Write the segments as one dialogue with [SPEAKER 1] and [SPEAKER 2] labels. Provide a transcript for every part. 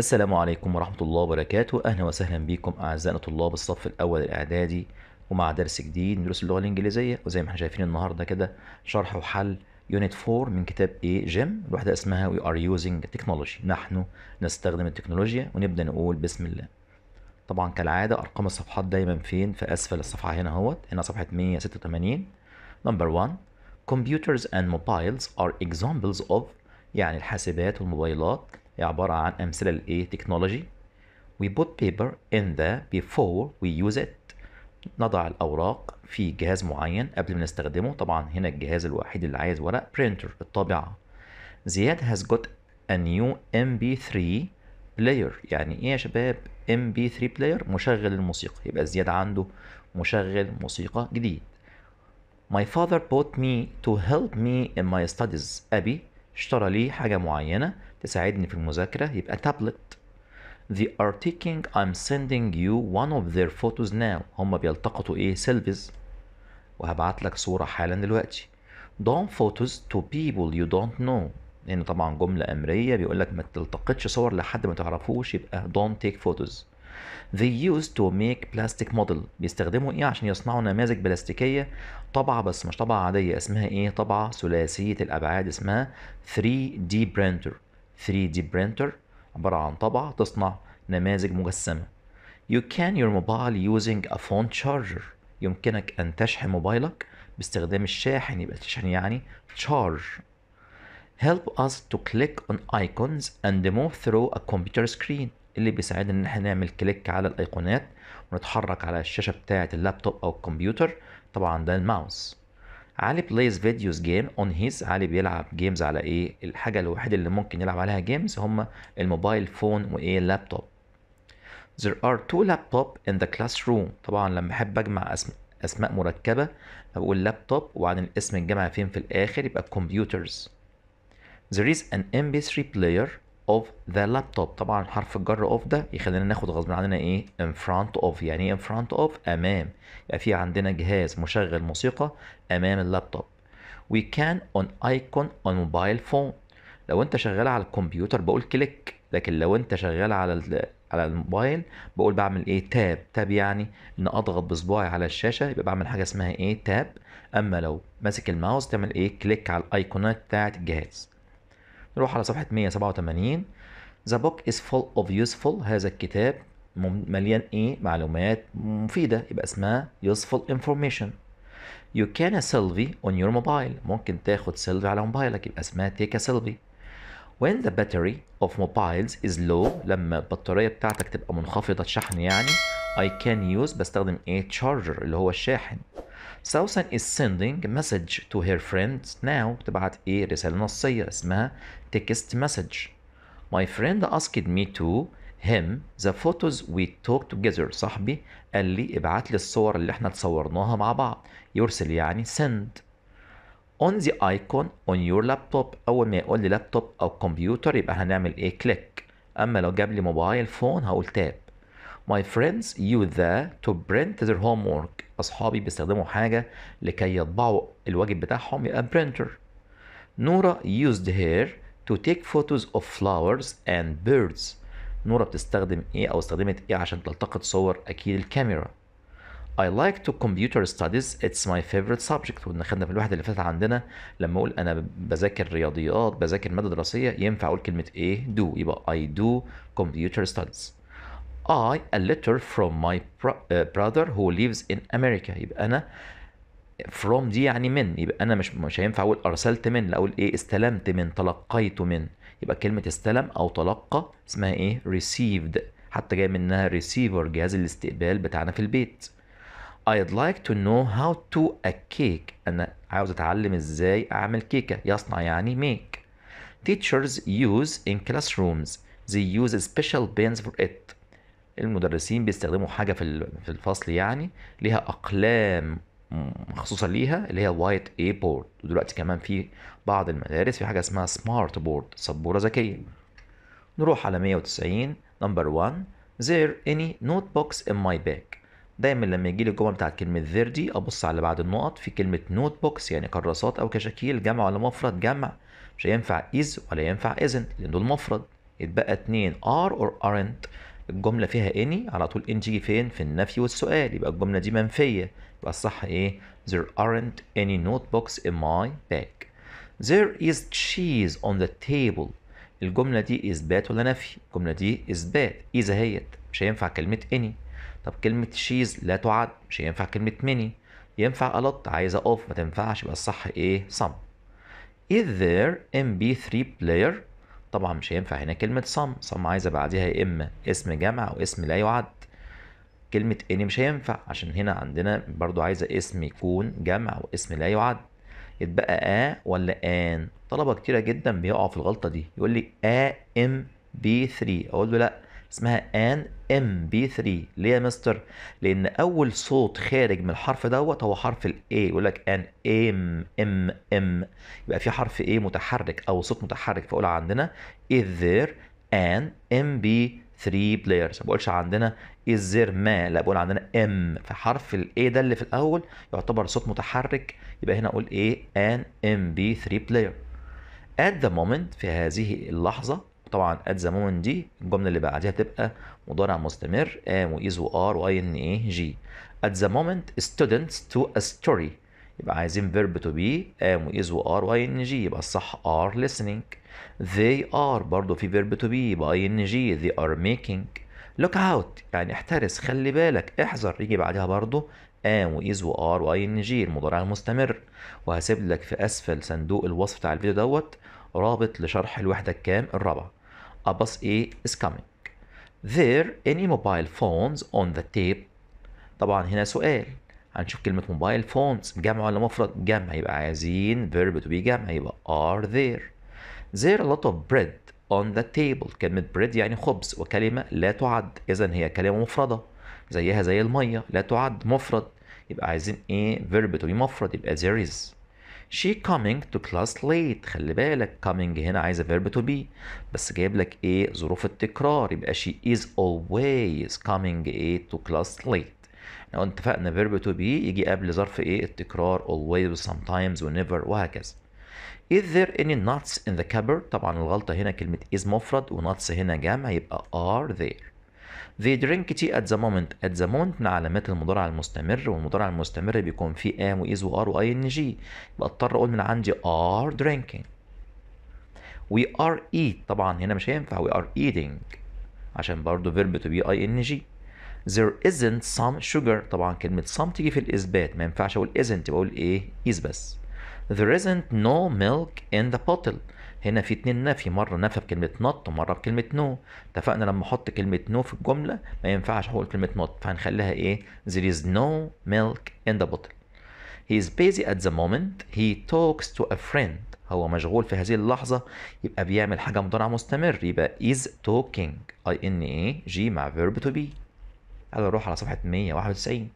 [SPEAKER 1] السلام عليكم ورحمة الله وبركاته أهلا وسهلا بكم أعزائنا طلاب الصف الأول الإعدادي ومع درس جديد من دروس اللغة الإنجليزية وزي ما احنا شايفين النهاردة كده شرح وحل يونت 4 من كتاب ايه جيم الوحدة اسمها وي ار يوزنج تكنولوجي نحن نستخدم التكنولوجيا ونبدأ نقول بسم الله طبعا كالعادة أرقام الصفحات دايما فين في أسفل الصفحة هنا اهوت هنا صفحة 186 نمبر 1 computers and mobiles are examples of يعني الحاسبات والموبايلات هي عبارة عن أمثلة لإيه تكنولوجي we put paper in the before we use it نضع الأوراق في جهاز معين قبل ما نستخدمه طبعا هنا الجهاز الوحيد اللي عايز ورق printer الطابعة زياد has got a new mp3 player يعني ايه يا شباب mp3 player مشغل الموسيقى يبقى زياد عنده مشغل موسيقى جديد my father bought me to help me in my studies ابي اشترى لي حاجه معينه تساعدني في المذاكرة يبقى تابلت They are taking I'm sending you one of their photos now هم بيلتقطوا ايه سيلفيز وهبعت لك صورة حالا دلوقتي Don't photos to people you don't know لأن طبعا جملة أمرية بيقول لك ما تلتقطش صور لحد ما تعرفوش يبقى don't take photos They used to make plastic model بيستخدموا ايه عشان يصنعوا نماذج بلاستيكية طبعة بس مش طبعة عادية اسمها ايه طبعة ثلاثية الأبعاد اسمها 3D printer 3D printer عبارة عن طبعة تصنع نماذج مجسمة You can your mobile using a phone charger يمكنك أن تشحن موبايلك باستخدام الشاحن يبقى تشحن يعني charge Help us to click on icons and move through a computer screen اللي بيساعدنا ان احنا نعمل كليك على الايقونات ونتحرك على الشاشة بتاعة اللابتوب او الكمبيوتر طبعا ده الماوس علي بلايز فيديوز جيم اون هيز علي بيلعب جيمز على ايه الحاجه الوحيده اللي ممكن يلعب عليها جيمز هم الموبايل فون وايه اللابتوب There are two laptop in the classroom طبعا لما احب اجمع اسم اسماء مركبه بقول لابتوب وعن الاسم الجمع فين في الاخر يبقى كمبيوترز There is an MP3 player of the laptop طبعا حرف الجر of ده يخلينا ناخد غصب عننا ايه in front of يعني ايه in front of امام يبقى في عندنا جهاز مشغل موسيقى امام اللابتوب we can on icon on mobile phone لو انت شغال على الكمبيوتر بقول كليك لكن لو انت شغال على على الموبايل بقول بعمل ايه تاب تاب يعني ان اضغط بصباعي على الشاشه يبقى بعمل حاجه اسمها ايه تاب اما لو ماسك الماوس تعمل ايه كليك على الايقونات بتاعه الجهاز روح على صفحة 187 The book is full of useful هذا الكتاب مليان ايه معلومات مفيدة يبقى اسمها useful information You can a selfie on your mobile ممكن تاخد سيلفي على موبايلك يبقى اسمها take a selfie When the battery of mobiles is low لما البطارية بتاعتك تبقى منخفضة الشحن يعني I can use بستخدم ايه charger اللي هو الشاحن Susan is sending message to her friends now تبعت ايه رسالة نصية اسمها text message My friend asked me to him the photos we took together صاحبي قال لي ابعت لي الصور اللي احنا تصورناها مع بعض يرسل يعني send on the icon on your laptop اول ما يقول لي لابتوب او كمبيوتر يبقى هنعمل ايه كليك اما لو جاب لي موبايل فون هقول تاب My friends use the to print their homework أصحابي بيستخدموا حاجة لكي يطبعوا الواجب بتاعهم يبقى printer نورا used her to take photos of flowers and birds نورا بتستخدم ايه او استخدمت ايه عشان تلتقط صور اكيد الكاميرا I like to computer studies it's my favorite subject وإن خدنا في الواحدة اللي فاتت عندنا لما أقول أنا بذاكر رياضيات بذاكر مادة دراسية ينفع أقول كلمة إيه do يبقى I do computer studies I a letter from my uh, brother who lives in America يبقى أنا from دي يعني من يبقى أنا مش مش هينفع أقول أرسلت من لا أقول إيه استلمت من تلقيت من يبقى كلمة استلم أو تلقى اسمها إيه received حتى جاي منها receiver جهاز الاستقبال بتاعنا في البيت I'd like to know how to a cake أنا عاوز أتعلم إزاي أعمل كيكة يصنع يعني make Teachers use in classrooms They use special pens for it المدرسين بيستخدموا حاجه في في الفصل يعني ليها اقلام مخصوصه ليها اللي هي وايت اي بورد ودلوقتي كمان في بعض المدارس في حاجه اسمها سمارت بورد سبوره ذكيه نروح على 190 نمبر 1 there any notebooks in my bag دايما لما يجي لي الجمل بتاعت كلمه ذير دي ابص على بعد النقط في كلمه نوت بوكس يعني كراسات او كشاكيل جمع ولا مفرد جمع مش هينفع از ولا ينفع ازنت لان دول مفرد يتبقى اتنين ار اور ارنت الجمله فيها اني على طول ان جي فين في النفي والسؤال يبقى الجمله دي منفيه يبقى الصح ايه there aren't any notebooks in my bag there is cheese on the table الجمله دي اثبات ولا نفي الجمله دي اثبات اذا هيت مش هينفع كلمه اني طب كلمه cheese لا تعد مش هينفع كلمه مني. ينفع الوت عايز اوف ما تنفعش يبقى الصح ايه some is there mp3 player طبعا مش هينفع هنا كلمة صم صم عايزة بعديها يا إما اسم جمع أو اسم لا يعد كلمة إني مش هينفع عشان هنا عندنا برضو عايزة اسم يكون جمع أو اسم لا يعد يتبقى آ ولا آن طلبة كتيرة جدا بيقعوا في الغلطة دي يقول لي آ إم بي 3 أقول له لأ اسمها ان ام بي 3 ليه يا مستر لان اول صوت خارج من الحرف دوت هو حرف الاي يقول لك ان ام ام ام يبقى في حرف ايه متحرك او صوت متحرك فاقول عندنا is there an ام بي 3 بلايرز ما بقولش عندنا is there ما لا بقول عندنا ام فحرف الاي ده اللي في الاول يعتبر صوت متحرك يبقى هنا اقول ايه ان ام بي 3 بلاير at the moment في هذه اللحظه طبعا ات ذا مومنت دي الجمله اللي بعديها تبقى مضارع مستمر ام وايز وار واي ان اي جي ات ذا مومنت ستودنتس تو ا ستوري يبقى عايزين فيرب تو بي ام وايز وار واي ان جي يبقى الصح ار listening they are برضه في فيرب تو بي يبقى اي ان جي they are making look out يعني احترس خلي بالك احذر يجي بعدها برضه ام وايز e وار واي ان جي المضارع المستمر وهسيب لك في اسفل صندوق الوصف بتاع الفيديو دوت رابط لشرح الوحده الكام الرابعه أبص إيه is coming there any mobile phones on the table؟ طبعا هنا سؤال هنشوف كلمة موبايل فونز جمع ولا مفرد جمع يبقى عايزين verb to be جمع يبقى are there there a lot of bread on the table كلمة bread يعني خبز وكلمة لا تعد إذا هي كلمة مفردة زيها زي المية لا تعد مفرد يبقى عايزين ايه verb to be مفرد يبقى there is she coming to class late خلي بالك coming هنا عايزه verb to be بس جايب لك ايه ظروف التكرار يبقى she is always coming ايه to class late لو اتفقنا verb to be يجي قبل ظرف ايه التكرار always sometimes whenever وهكذا Is there any nuts in the cupboard؟ طبعا الغلطة هنا كلمة is مفرد و nuts هنا جمع يبقى are there they drink tea at the moment at the moment من علامات المضارع المستمر والمضارع المستمر بيكون فيه am و is و are و ing يبقى اضطر اقول من عندي are drinking we are eat طبعا هنا مش هينفع we are eating عشان برضه verb to be ing there isn't some sugar طبعا كلمة some تيجي في الإثبات ما ينفعش أقول isn't بقول إيه is بس there isn't no milk in the bottle هنا في اتنين نفي مره نفى بكلمه نط ومره بكلمه نو اتفقنا لما احط كلمه نو في الجمله ما ينفعش اقول كلمه نط فهنخليها ايه there is no milk in the bottle he is busy at the moment he talks to a friend هو مشغول في هذه اللحظة يبقى بيعمل حاجة مضارع مستمر يبقى is talking I N A G مع verb to be يلا نروح على صفحة 191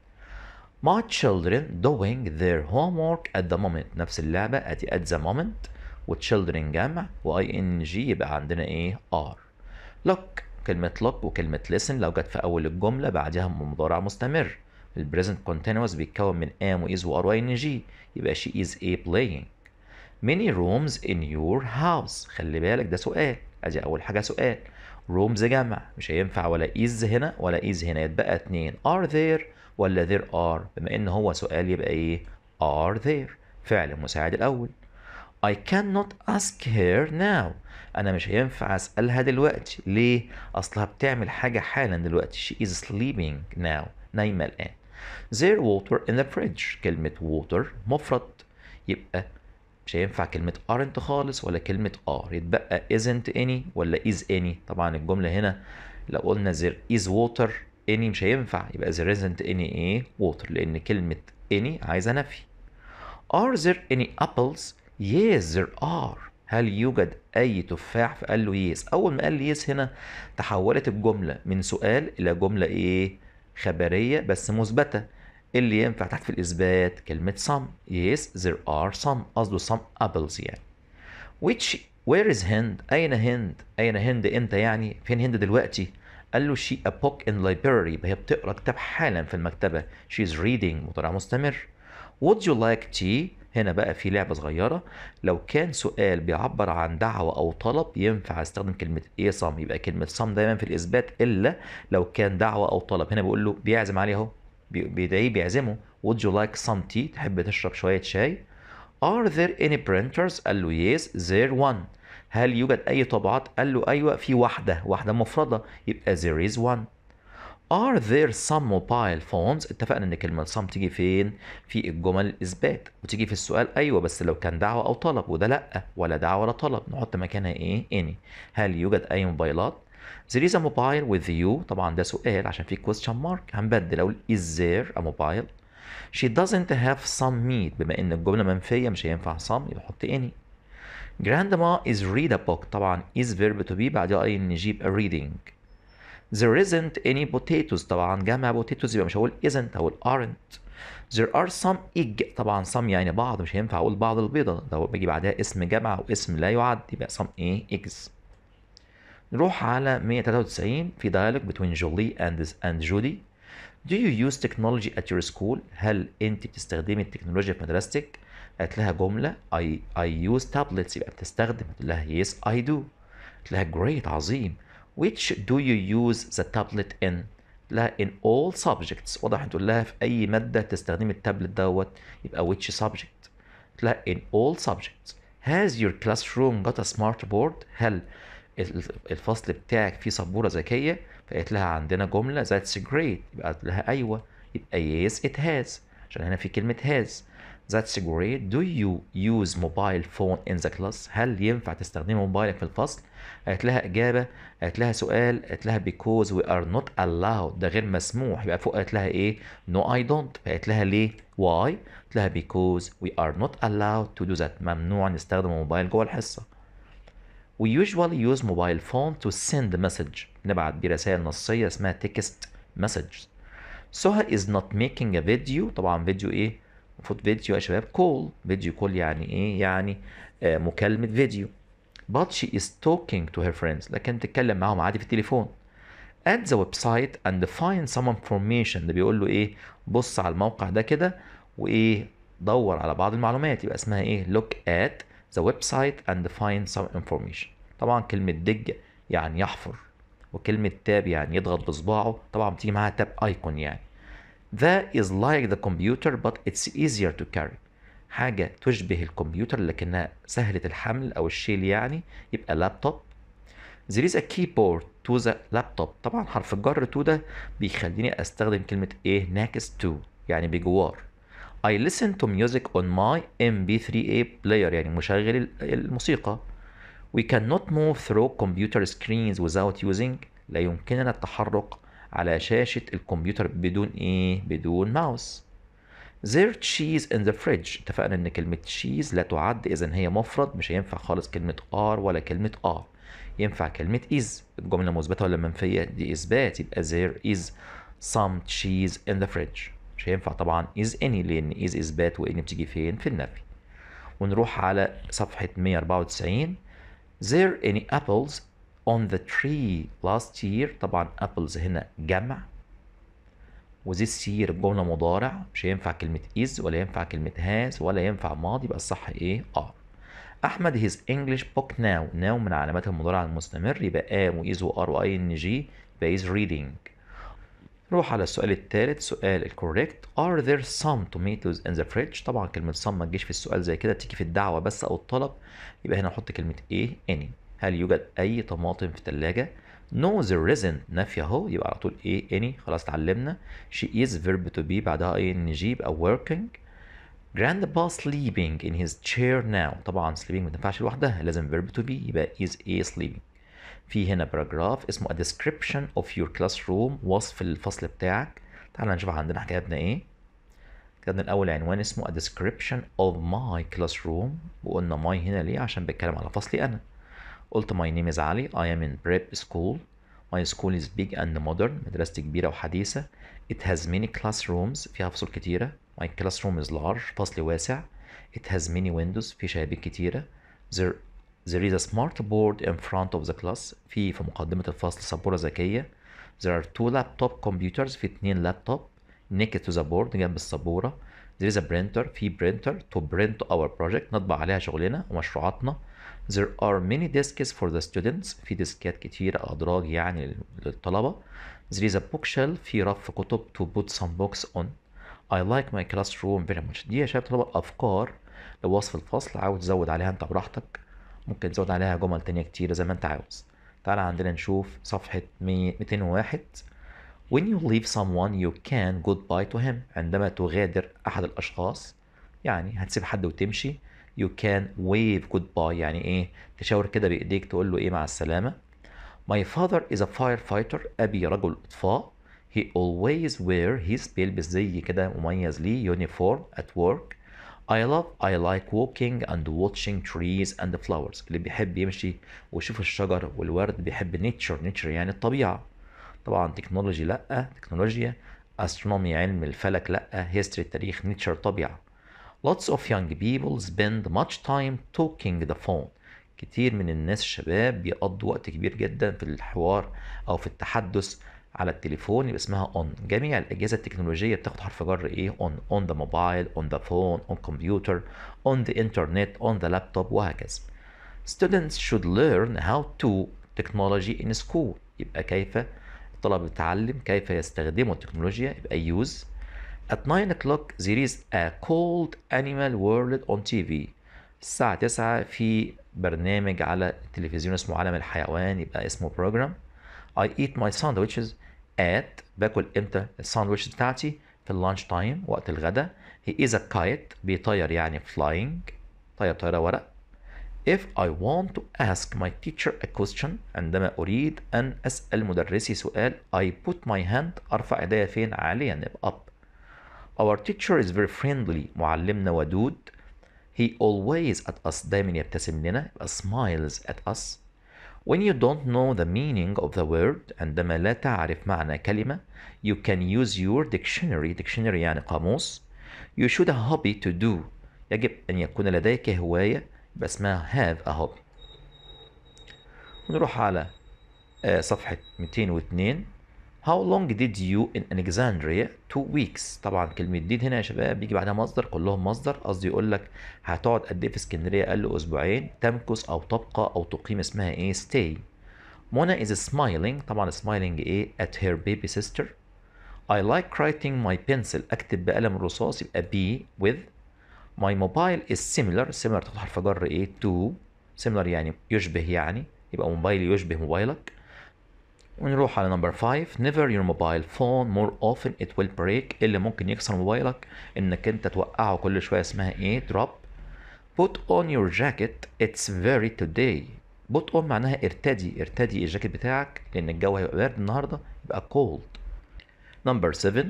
[SPEAKER 1] My children doing their homework at the moment نفس اللعبة at the moment وتشيلدرن جمع واي ان جي يبقى عندنا ايه ار لوك كلمة لوك وكلمة لسن لو جت في أول الجملة بعدها مضارع مستمر البريزنت كونتينوس بيتكون من ام وايز وار واي ان جي يبقى شي از ايه بلاينج many rooms in your house خلي بالك ده سؤال ادي اول حاجه سؤال rooms جمع مش هينفع ولا is هنا ولا is هنا يتبقى اتنين are there ولا there are بما ان هو سؤال يبقى ايه are there فعل المساعد الاول I cannot ask her now انا مش هينفع اسالها دلوقتي ليه اصلها بتعمل حاجه حالا دلوقتي she is sleeping now نايمه الان there water in the fridge كلمه water مفرد يبقى مش هينفع كلمة aren't خالص ولا كلمة are يتبقى isn't any ولا is any طبعا الجملة هنا لو قلنا there is water any مش هينفع يبقى there isn't any ايه water لأن كلمة any عايزة نفي are there any apples Yes there are هل يوجد أي تفاح فقال له yes أول ما قال yes هنا تحولت الجملة من سؤال إلى جملة إيه خبرية بس مثبتة إيه اللي ينفع تحت في الإثبات كلمة some yes there are some قصده some apples يعني which where is hind؟ أين أين هند أين هند إمتى يعني فين هند دلوقتي قال له she a book in library هي بتقرا كتاب حالا في المكتبة she is reading مضارع مستمر would you like tea هنا بقى في لعبة صغيرة لو كان سؤال بيعبر عن دعوة أو طلب ينفع استخدم كلمة إيه صم يبقى كلمة صم دايما في الإثبات إلا لو كان دعوة أو طلب هنا بيقول له بيعزم عليه أهو بيدعيه بيعزمه Would you like some tea تحب تشرب شوية شاي Are there any printers قال له yes there one هل يوجد أي طبعات قال له أيوة في واحدة واحدة مفردة يبقى there is one Are there some mobile phones اتفقنا ان كلمة some تيجي فين في الجمل الاثبات وتيجي في السؤال ايوه بس لو كان دعوة او طلب وده لا ولا دعوة ولا طلب نحط مكانها ايه any هل يوجد اي موبايلات there is a mobile with you طبعا ده سؤال عشان في question mark هنبدل اقول is there a mobile she doesn't have some meat بما ان الجملة منفية مش هينفع some يبقى حط any grandma is read a book طبعا is verb to be بعدها ing a reading there isn't any potatoes طبعا جمع potatoes يبقى مش هقول isn't هقول aren't there are some egg طبعا some يعني بعض مش هينفع اقول بعض البيضة لو بيجي بعدها اسم جمع واسم لا يعد يبقى some ايه eggs نروح على 193 في dialogue between Jolie and and Judy Do you use technology at your school؟ هل انت بتستخدمي التكنولوجيا في مدرستك؟ قالت لها جملة I, I use tablets يبقى بتستخدم قالت لها yes I do قالت لها great عظيم which do you use the tablet in لها in all subjects واضح هتقول لها في اي ماده تستخدمي التابلت دوت يبقى which subject لها in all subjects has your classroom got a smart board هل الفصل بتاعك فيه سبوره ذكيه فقالت لها عندنا جمله that's great يبقى قالت لها ايوه يبقى yes it has عشان هنا في كلمه has That's great. do you use mobile phone in the class هل ينفع تستخدمي موبايلك في الفصل قالت لها إجابة قالت لها سؤال قالت لها because we are not allowed ده غير مسموح يبقى فوق قالت لها إيه no I don't قالت لها ليه why قالت لها because we are not allowed to do that ممنوع نستخدم موبايل جوه الحصة we usually use mobile phone to send message نبعت رسائل نصية اسمها text message Soha is not making a video طبعا فيديو ايه المفروض فيديو يا شباب كول فيديو كول يعني ايه يعني آه مكالمه فيديو but she is talking to her friends لكن تتكلم معاهم عادي في التليفون at the website and find some information ده بيقول له ايه بص على الموقع ده كده وايه دور على بعض المعلومات يبقى اسمها ايه look at the website and find some information طبعا كلمة دج يعني يحفر وكلمة تاب يعني يضغط بصباعه طبعا بتيجي معاها تاب ايكون يعني That is like the computer but it's easier to carry حاجة تشبه الكمبيوتر لكنها سهلة الحمل أو الشيل يعني يبقى لابتوب There is a keyboard to the laptop طبعا حرف الجر تو ده بيخليني استخدم كلمة ايه next to يعني بجوار I listen to music on my mp3a player يعني مشغل الموسيقى We cannot move through computer screens without using لا يمكننا التحرك على شاشة الكمبيوتر بدون إيه؟ بدون ماوس There cheese in the fridge اتفقنا ان كلمة cheese لا تعد اذا هي مفرد مش هينفع خالص كلمة are ولا كلمة are ينفع كلمة is الجملة مثبتة ولا منفية دي اثبات يبقى there is some cheese in the fridge مش هينفع طبعا is any لان is اثبات وان بتيجي فين في النفي ونروح على صفحة 194 There any apples on the tree last year طبعا apples هنا جمع وذس year جملة مضارع مش هينفع كلمة is ولا ينفع كلمة has ولا ينفع ماضي يبقى الصح ايه؟ are أحمد his English book now now من علامات المضارع المستمر يبقى am و is و are و ing يبقى is reading نروح على السؤال الثالث سؤال الكوريكت are there some tomatoes in the fridge طبعا كلمة some ما تجيش في السؤال زي كده تيجي في الدعوة بس أو الطلب يبقى هنا نحط كلمة ايه any هل يوجد أي طماطم في الثلاجة؟ No the resin نفي أهو يبقى على طول إيه any e. خلاص اتعلمنا she is verb to be بعدها ing أو working Grandpa sleeping in his chair now طبعا sleeping ما تنفعش لوحدها لازم verb to be يبقى is a sleeping في هنا باراجراف اسمه a description of your classroom وصف الفصل بتاعك تعالى نشوف عندنا كتابنا ايه كتابنا الاول عنوان اسمه a description of my classroom وقلنا my هنا ليه عشان بيتكلم على فصلي انا قلت my name is علي I am in prep school my school is big and modern مدرستي كبيرة وحديثة it has many classrooms فيها فصول كتيرة my classroom is large فصلي واسع it has many windows في شبابيك كتيرة there there is a smart board in front of the class في في مقدمة الفصل سبورة ذكية there are two laptop computers في اتنين لابتوب naked to the board جنب السبورة there is a printer في printer to print our project نطبع عليها شغلنا ومشروعاتنا There are many desks for the students في ديسكات كتير أدراج يعني للطلبة There is a bookshelf في رف كتب to put some books on I like my classroom very much دي يا شباب طلبة أفكار لوصف الفصل عاوز تزود عليها أنت براحتك ممكن تزود عليها جمل تانية كتير زي ما أنت عاوز تعالى عندنا نشوف صفحة 201 When you leave someone you can goodbye to him عندما تغادر أحد الأشخاص يعني هتسيب حد وتمشي يو كان wave goodbye يعني ايه تشاور كده بايديك تقول له ايه مع السلامه My father is a firefighter ابي رجل اطفاء he always wear his بيلبس زي كده مميز ليه uniform at work I love I like walking and watching trees and flowers اللي بيحب يمشي ويشوف الشجر والورد بيحب nature nature يعني الطبيعة طبعا تكنولوجي لأ تكنولوجيا astronomy علم الفلك لأ history التاريخ nature طبيعة Lots of young people spend much time talking the phone. كتير من الناس الشباب بيقضوا وقت كبير جدا في الحوار أو في التحدث على التليفون يبقى اسمها on جميع الأجهزة التكنولوجية بتاخد حرف جر إيه on on the mobile on the phone on computer on the internet on the laptop وهكذا students should learn how to technology in school يبقى كيف الطلب يتعلم كيف يستخدموا التكنولوجيا يبقى use At 9 o'clock there is a cold animal world on TV الساعة 9 في برنامج على التلفزيون اسمه عالم الحيوان يبقى اسمه بروجرام I eat my sandwiches at باكل امتى الساندويتش بتاعتي في اللانش تايم وقت الغداء he is a kite بيطير يعني flying طير طيارة ورق if I want to ask my teacher a question عندما أريد أن أسأل مدرسي سؤال I put my hand أرفع إيديا فين عاليا يبقى up Our teacher is very friendly معلمنا ودود He always at us دايما يبتسم لنا smiles at us When you don't know the meaning of the word عندما لا تعرف معنى كلمة you can use your dictionary dictionary يعني قاموس you should have a hobby to do يجب أن يكون لديك هواية يبقى اسمها have a hobby نروح على صفحة 202 How long did you in Alexandria? Two weeks. طبعا كلمة did هنا يا شباب بيجي بعدها مصدر كلهم مصدر قصدي يقول لك هتقعد قد ايه في اسكندرية؟ قال له أسبوعين. تمكث أو تبقى أو تقيم اسمها إيه؟ stay. مونا is smiling طبعا smiling إيه؟ at her baby sister. I like writing my pencil أكتب بقلم الرصاص يبقى بي with. My mobile is similar similar تحط حرف جر إيه؟ to similar يعني يشبه يعني يبقى موبايلي يشبه موبايلك. ونروح على نمبر 5 نيفر يور موبايل فون مور اوفن ات ويل بريك اللي ممكن يكسر موبايلك انك انت توقعه كل شويه اسمها ايه دروب put on your jacket it's very today put on معناها ارتدي ارتدي الجاكيت بتاعك لان الجو هيبقى بارد النهارده يبقى cold نمبر 7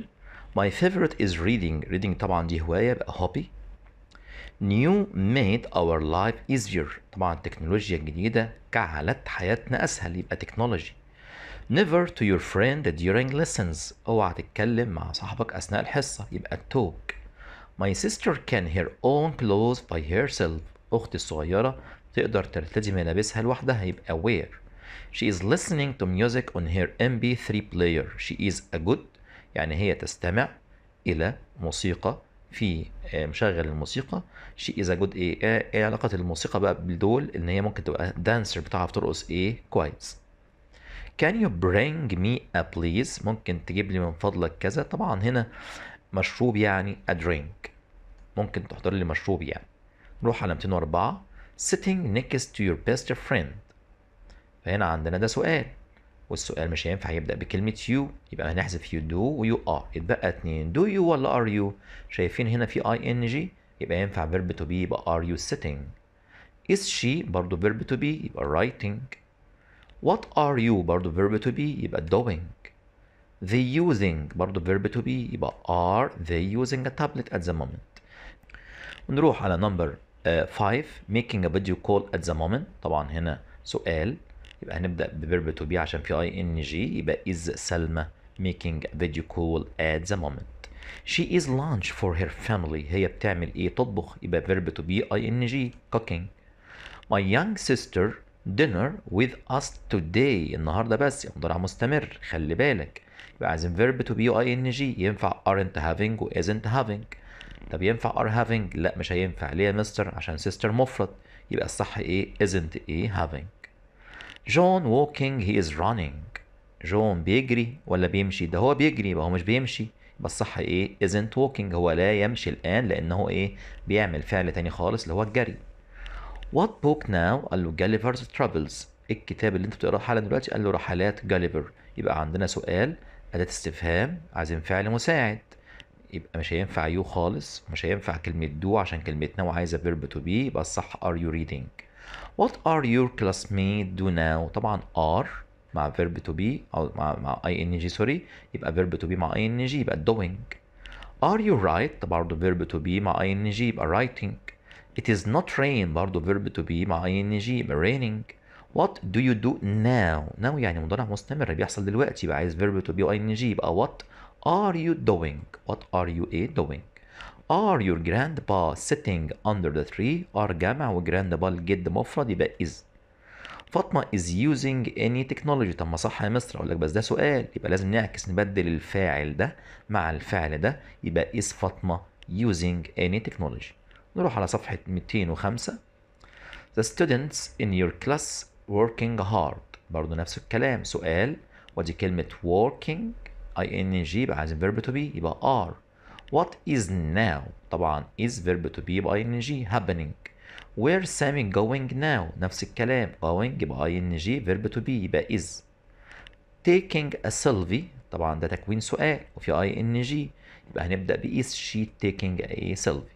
[SPEAKER 1] my favorite is reading reading طبعا دي هوايه يبقى هوبي new made our life easier طبعا التكنولوجيا الجديده جعلت حياتنا اسهل يبقى تكنولوجي never to your friend during lessons اوعى تتكلم مع صاحبك اثناء الحصه يبقى talk my sister can her own clothes by herself اختي الصغيره تقدر ترتدي ملابسها لوحدها يبقى wear she is listening to music on her mp3 player she is a good يعني هي تستمع الى موسيقى في آه، مشغل الموسيقى she is a good ايه آه، ايه علاقه الموسيقى بقى بدول ان هي ممكن تبقى دانسر بتعرف ترقص ايه كويس Can you bring me a please ممكن تجيب لي من فضلك كذا طبعا هنا مشروب يعني a drink ممكن تحضر لي مشروب يعني نروح على 204 sitting next to your best friend فهنا عندنا ده سؤال والسؤال مش هينفع يبدأ بكلمة you يبقى هنحذف you do و you are يتبقى اتنين do you ولا are you شايفين هنا في ing يبقى ينفع verb to be يبقى are you sitting is she برضه verb to be يبقى writing What are you برضو verb to be يبقى doing They using برضو verb to be يبقى are they using a tablet at the moment ونروح على number uh, five making a video call at the moment طبعا هنا سؤال يبقى هنبدأ ب verb to be عشان في ing يبقى is سلمى making a video call at the moment she is lunch for her family هي بتعمل ايه تطبخ يبقى verb to be ing cooking my young sister dinner with us today النهارده بس يبقى مضارع مستمر خلي بالك يبقى عايزين verb to be or ing ينفع aren't having و isn't having طب ينفع are having لا مش هينفع ليه يا مستر عشان sister مفرد يبقى الصح ايه isn't ايه having John walking he is running جون بيجري ولا بيمشي ده هو بيجري يبقى هو مش بيمشي يبقى الصح ايه isn't walking هو لا يمشي الان لانه ايه بيعمل فعل تاني خالص اللي هو الجري وات بوك ناو قال له جاليفرز ترافلز الكتاب اللي انت بتقراه حالا دلوقتي قال له رحلات جاليفر يبقى عندنا سؤال أداة استفهام عايزين فعل مساعد يبقى مش هينفع يو خالص مش هينفع كلمة دو عشان كلمة ناو عايزة فيرب تو بي يبقى الصح ار يو ريدنج وات ار يور classmates دو ناو طبعا ار مع فيرب تو بي أو مع مع اي ان جي سوري يبقى فيرب تو بي مع اي ان جي يبقى doing ار يو رايت برضه فيرب تو بي مع اي ان جي يبقى رايتنج It is not rain برضه verb to be مع ing raining What do you do now now يعني مضارع مستمر بيحصل دلوقتي بقى عايز verb to be ing يبقى what are you doing what are you a doing are your grandpa sitting under the tree are جمع وجراندبا الجد مفرد يبقى is فاطمة is using any technology طب ما صح يا مستر اقول لك بس ده سؤال يبقى لازم نعكس نبدل الفاعل ده مع الفعل ده يبقى is فاطمة using any technology نروح على صفحة 205 The students in your class working hard برضو نفس الكلام سؤال ودي كلمة working ing يبقى عايزين verb to be يبقى are What is now طبعا is verb to be يبقى ing happening Where Sammy going now نفس الكلام going يبقى ing verb to be يبقى is taking a selfie طبعا ده تكوين سؤال وفي ing يبقى هنبدأ ب is she taking a selfie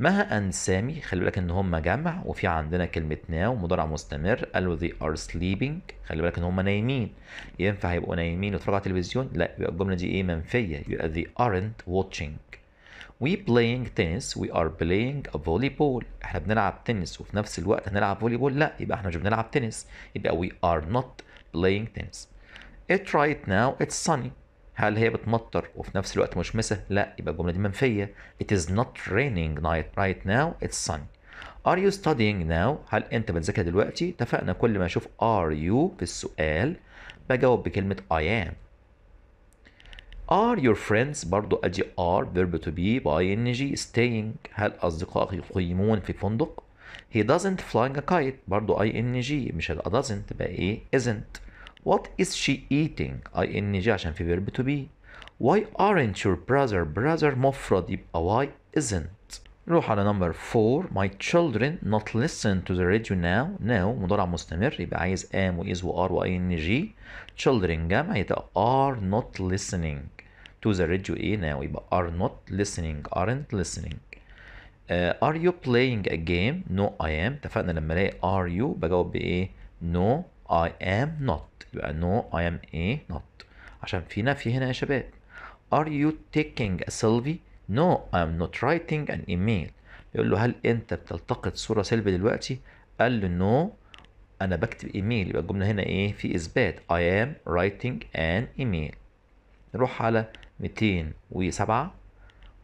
[SPEAKER 1] مها ان سامي خلي بالك ان هم جمع وفي عندنا كلمه ناو مضارع مستمر قالوا they are sleeping خلي بالك ان هم نايمين ينفع يبقوا نايمين ويتفرجوا على التلفزيون لا يبقى الجمله دي ايه منفيه يبقى they aren't watching we playing tennis we are playing a volleyball احنا بنلعب تنس وفي نفس الوقت هنلعب فولي بول لا يبقى احنا مش بنلعب تنس يبقى we are not playing tennis it's right now it's sunny هل هي بتمطر وفي نفس الوقت مشمسة؟ لا يبقى الجملة دي منفية It is not raining night right now it's sunny Are you studying now؟ هل أنت بتذاكر دلوقتي؟ اتفقنا كل ما أشوف are you في السؤال بجاوب بكلمة I am Are your friends برضو أدي are verb to be by ing staying هل أصدقائك يقيمون في فندق؟ He doesn't fly a kite برضو ing مش doesn't تبقى إيه isn't What is she eating? in عشان في verb to be. Why aren't your brother brother مفرد يبقى uh, why isn't. نروح على number 4 My children not listen to the radio now now مضارع مستمر يبقى عايز am و is و are و ing children جمع are not listening to the radio now يبقى are not listening aren't listening uh, are you playing a game no I am اتفقنا لما الاقي are you بجاوب بايه no I am not يبقى no I am a not عشان فينا في هنا يا شباب Are you taking a selfie? No I am not writing an email يقول له هل انت بتلتقط صورة سيلفي دلوقتي؟ قال له no انا بكتب ايميل يبقى الجملة هنا ايه؟ في اثبات I am writing an email نروح على 207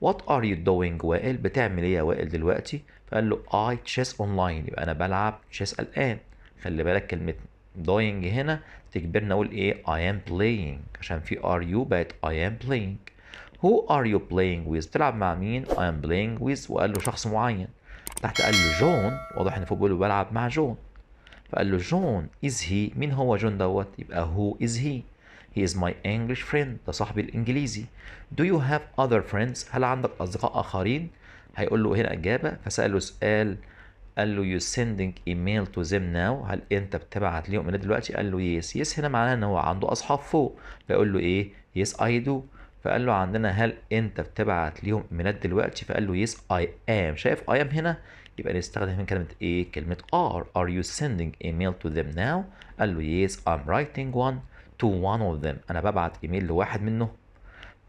[SPEAKER 1] What are you doing وائل؟ بتعمل ايه يا وائل دلوقتي؟ فقال له I chess online يبقى انا بلعب chess الان خلي بالك كلمة داينج هنا تجبرنا نقول ايه I am playing عشان في are you بقت I am playing Who are you playing with بتلعب مع مين I am playing with وقال له شخص معين تحت قال له جون واضح ان فوق بيقول له بلعب مع جون فقال له جون is he مين هو جون دوت يبقى who is he He is my English friend ده صاحبي الإنجليزي Do you have other friends هل عندك أصدقاء آخرين هيقول له هنا إجابة فسأله سؤال قال له يو سيندينج ايميل تو زيم ناو هل انت بتبعت ليهم ايميل دلوقتي قال له yes yes هنا معناها ان هو عنده اصحاب فوق فيقول له ايه يس اي دو فقال له عندنا هل انت بتبعت ليهم ايميلات دلوقتي فقال له يس اي ام شايف اي ام هنا يبقى نستخدم هنا كلمة ايه كلمة ار ار يو سيندينج ايميل تو ذيم ناو قال له يس ام رايتنج وان تو وان اوف ذيم انا ببعت ايميل لواحد منهم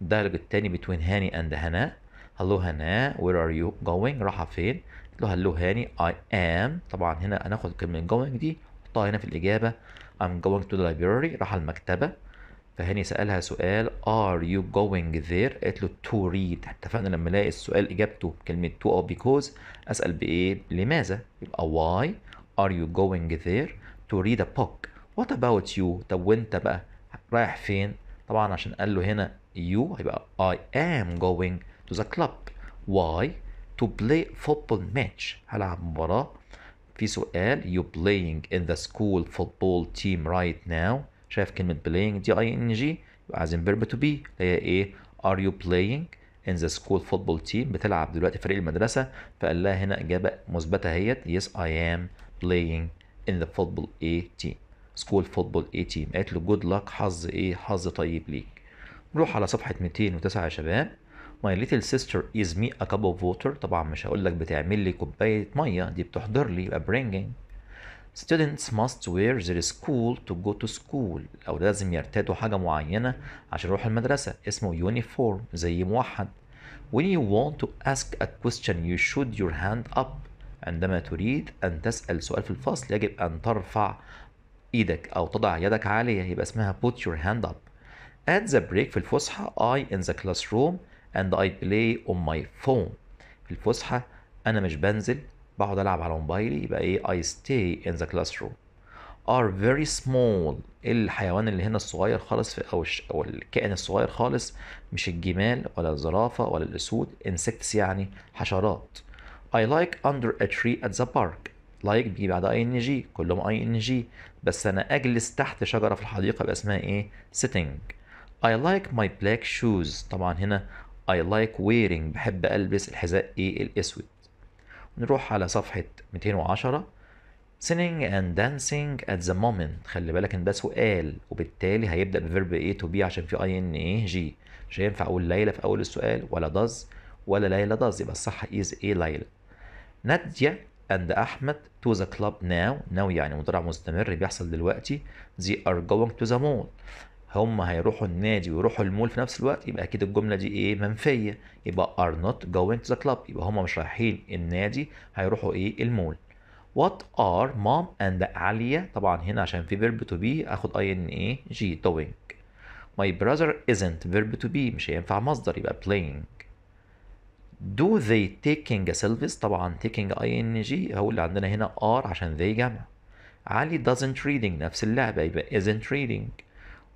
[SPEAKER 1] الدرج الثاني between هاني اند هناء هلو هناء وير ار يو جوينج رايحة فين له هلو هاني I am طبعا هنا هناخد كلمة going دي نحطها هنا في الإجابة I'm going to the library راح المكتبة فهاني سألها سؤال are you going there قالت له to read اتفقنا لما الاقي السؤال إجابته بكلمة to أو because أسأل بإيه لماذا يبقى why are you going there to read a book what about you طب وانت بقى رايح فين طبعا عشان قال له هنا you هيبقى I am going to the club why to play football match هلعب مباراة في سؤال you playing in the school football team right now شايف كلمة playing دي اي ان جي يبقى عايزين verb to be اللي هي ايه are you playing in the school football team بتلعب دلوقتي فريق المدرسة فقال لها هنا إجابة مثبتة اهيت yes I am playing in the football A team school football A team قالت له good luck حظ ايه حظ طيب ليك نروح على صفحة 209 يا شباب My little sister is me a cup of water طبعا مش هقول لك بتعمل لي كوبايه ميه دي بتحضر لي يبقى bringing students must wear their school to go to school او لازم يرتدوا حاجه معينه عشان يروحوا المدرسه اسمه uniform زي موحد when you want to ask a question you should your hand up عندما تريد ان تسال سؤال في الفصل يجب ان ترفع ايدك او تضع يدك عاليه يبقى اسمها put your hand up at the break في الفسحه I in the classroom and I play on my phone في الفسحة أنا مش بنزل بقعد ألعب على موبايلي يبقى إيه I stay in the classroom are very small الحيوان اللي هنا الصغير خالص في أو, أو الكائن الصغير خالص مش الجمال ولا الزرافة ولا الأسود insects يعني حشرات I like under a tree at the park لايك بيجي بعد اي ان جي كلهم اي ان جي بس انا اجلس تحت شجره في الحديقه يبقى اسمها ايه sitting I like my black shoes طبعا هنا I like wearing بحب ألبس الحذاء إيه الأسود نروح على صفحة 210 singing and dancing at the moment خلي بالك ان ده سؤال وبالتالي هيبدا بفيرب ايه تو بي عشان في اي ان ايه جي مش هينفع اقول ليلى في اول السؤال ولا داز ولا ليلى داز يبقى الصح از ايه ليلى ناديه اند احمد تو ذا كلاب ناو ناو يعني مضارع مستمر بيحصل دلوقتي they are going to the mall هم هيروحوا النادي ويروحوا المول في نفس الوقت يبقى اكيد الجمله دي ايه منفيه يبقى are not going to the club يبقى هم مش رايحين النادي هيروحوا ايه المول what are mom and عليا طبعا هنا عشان في verb to be اخد اي ان اي جي doing my brother isn't verb to be مش هينفع مصدر يبقى playing do they taking a service طبعا taking اي ان جي هو اللي عندنا هنا are عشان they جمع علي doesn't reading نفس اللعبه يبقى isn't reading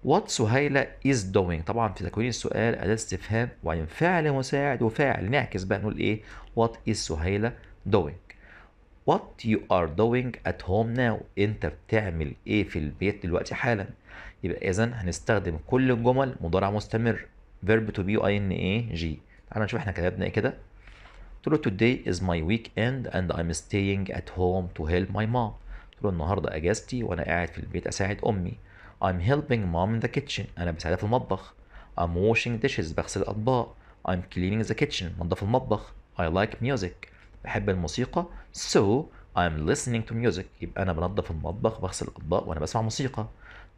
[SPEAKER 1] وات سهيلة از دوينج طبعا في تكوين السؤال أداة استفهام وبعدين فعل مساعد وفاعل نعكس بقى نقول إيه وات از سهيلة دوينج وات يو ار دوينج ات هوم ناو أنت بتعمل إيه في البيت دلوقتي حالا يبقى إذا هنستخدم كل الجمل مضارع مستمر verb to be اي ان a جي تعالى نشوف احنا كتبنا ايه كده قلت له today is my weekend and I'm staying at home to help my mom قلت له النهارده اجازتي وانا قاعد في البيت اساعد امي I'm helping mom in the kitchen أنا بساعدها في المطبخ I'm washing dishes بغسل الأطباق I'm cleaning the kitchen بنضف المطبخ I like music بحب الموسيقى so I'm listening to music يبقى أنا بنضف المطبخ بغسل الأطباق وأنا بسمع موسيقى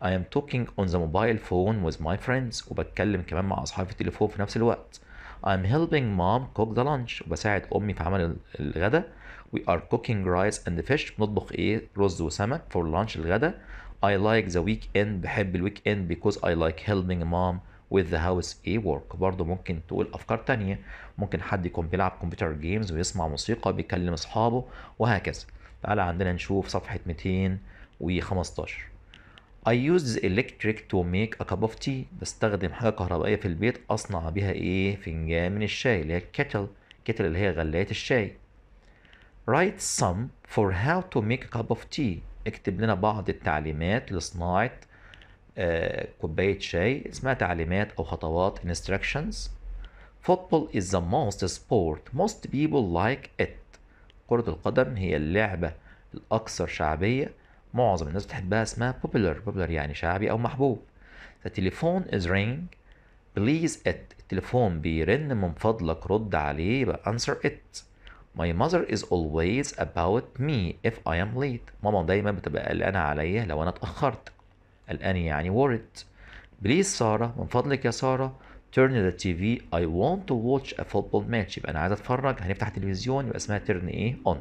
[SPEAKER 1] I am talking on the mobile phone with my friends وبتكلم كمان مع أصحابي في التليفون في نفس الوقت I'm helping mom cook the lunch وبساعد أمي في عمل الغداء We are cooking rice and fish بنطبخ إيه رز وسمك for lunch الغداء I like the weekend بحب الويك اند because I like helping mom with the house a work برضه ممكن تقول افكار تانية ممكن حد يكون بيلعب كمبيوتر جيمز ويسمع موسيقى بيكلم اصحابه وهكذا تعالى عندنا نشوف صفحة 215 I use the electric to make a cup of tea بستخدم حاجة كهربائية في البيت أصنع بيها إيه فنجان من الشاي اللي هي الكتل كتل اللي هي غلاية الشاي Write some for how to make a cup of tea اكتب لنا بعض التعليمات لصناعة آه، كوباية شاي اسمها تعليمات أو خطوات instructions Football is the most sport most people like it كرة القدم هي اللعبة الأكثر شعبية معظم الناس بتحبها اسمها popular popular يعني شعبي أو محبوب The telephone is ring please it التليفون بيرن من فضلك رد عليه يبقى answer it My mother is always about me if I am late. ماما دايما بتبقى قلقانة عليا لو أنا اتأخرت. قلقان يعني worried. Please سارة من فضلك يا سارة turn the TV I want to watch a football match يبقى أنا عايز أتفرج هنفتح تلفزيون يبقى اسمها turn إيه on.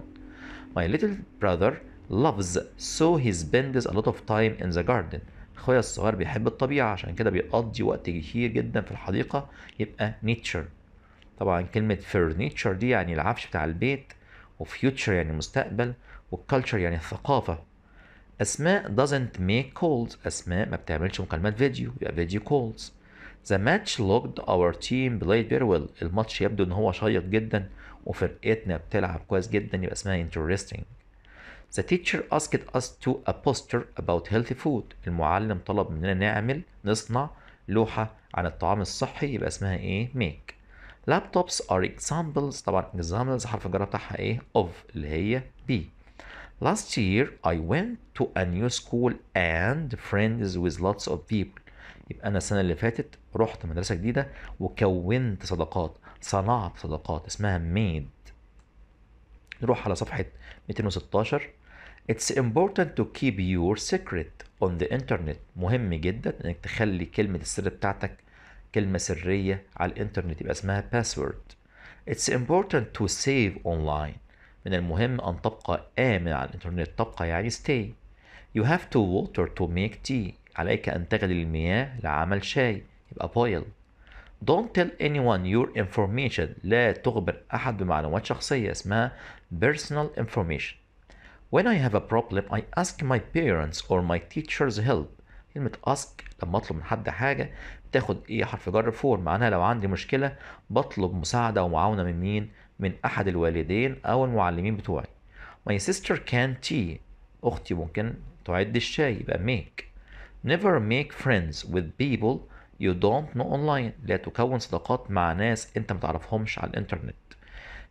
[SPEAKER 1] My little brother loves so he spends a lot of time in the garden. أخويا الصغير بيحب الطبيعة عشان كده بيقضي وقت كتير جدا في الحديقة يبقى nature. طبعا كلمة فرنيتشر دي يعني العفش بتاع البيت وفيوتشر يعني مستقبل وكلتشر يعني الثقافة أسماء doesn't make calls أسماء ما بتعملش مكالمات فيديو يبقى فيديو كولز The match looked our team played very well الماتش يبدو ان هو شيق جدا وفرقتنا بتلعب كويس جدا يبقى اسمها interesting The teacher asked us to a poster about healthy food المعلم طلب مننا نعمل نصنع لوحة عن الطعام الصحي يبقى اسمها ايه make لابتوبس ار اكزامبلز طبعا اكزامبلز حرف الجر بتاعها ايه اوف اللي هي بي last year I went to a new school and friends with lots of people يبقى انا السنه اللي فاتت رحت مدرسه جديده وكونت صداقات صنعت صداقات اسمها made نروح على صفحه 216 It's important to keep your secret on the internet مهم جدا انك تخلي كلمة السر بتاعتك كلمة سرية على الإنترنت يبقى اسمها password. It's important to save online. من المهم أن تبقى آمن على الإنترنت تبقى يعني stay. You have to water to make tea. عليك أن تغلي المياه لعمل شاي يبقى boil. Don't tell anyone your information لا تخبر أحد بمعلومات شخصية اسمها personal information. When I have a problem I ask my parents or my teachers help. كلمة ask لما أطلب من حد حاجة تاخد ايه حرف جر فور معناها لو عندي مشكله بطلب مساعده ومعاونه من مين من احد الوالدين او المعلمين بتوعي my sister can tea اختي ممكن تعد الشاي يبقى make never make friends with people you don't know online لا تكون صداقات مع ناس انت متعرفهمش على الانترنت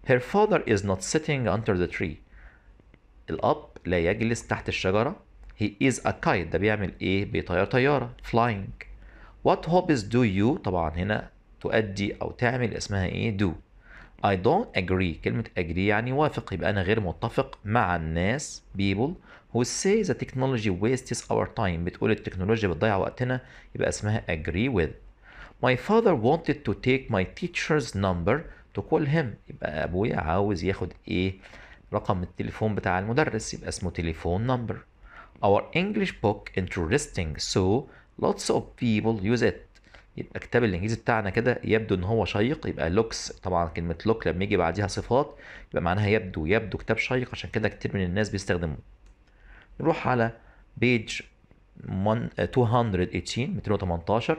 [SPEAKER 1] her father is not sitting under the tree الاب لا يجلس تحت الشجره he is a kite ده بيعمل ايه بيطير طياره flying what hobbies do you طبعا هنا تؤدي او تعمل اسمها ايه do I don't agree كلمة agree يعني وافق يبقى أنا غير متفق مع الناس people who say the technology wastes our time بتقول التكنولوجيا بتضيع وقتنا يبقى اسمها agree with My father wanted to take my teacher's number to call him يبقى أبويا عاوز ياخد إيه رقم التليفون بتاع المدرس يبقى اسمه تليفون نمبر Our English book interesting so lots of people use it يبقى كتاب الانجليزي بتاعنا كده يبدو ان هو شيق يبقى لوكس طبعا كلمه لوك لما يجي بعديها صفات يبقى معناها يبدو يبدو كتاب شيق عشان كده كتير من الناس بيستخدموه نروح على بيج 218 218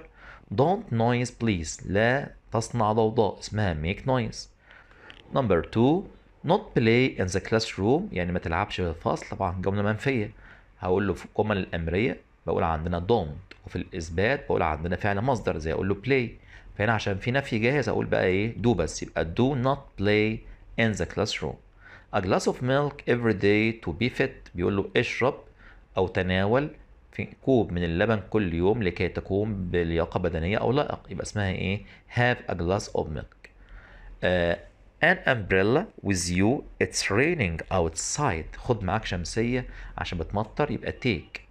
[SPEAKER 1] don't noise please لا تصنع ضوضاء اسمها make noise number 2 not play in the classroom يعني ما تلعبش في الفصل طبعا جمله منفيه هقول له في الجمل الامريه بقول عندنا don't وفي الاثبات بقول عندنا فعل مصدر زي اقول له play فهنا عشان في نفي جاهز اقول بقى ايه do بس يبقى do not play in the classroom a glass of milk every day to be fit بيقول له اشرب او تناول في كوب من اللبن كل يوم لكي تقوم بلياقه بدنيه او لائق يبقى اسمها ايه have a glass of milk uh, an umbrella with you it's raining outside خد معاك شمسيه عشان بتمطر يبقى take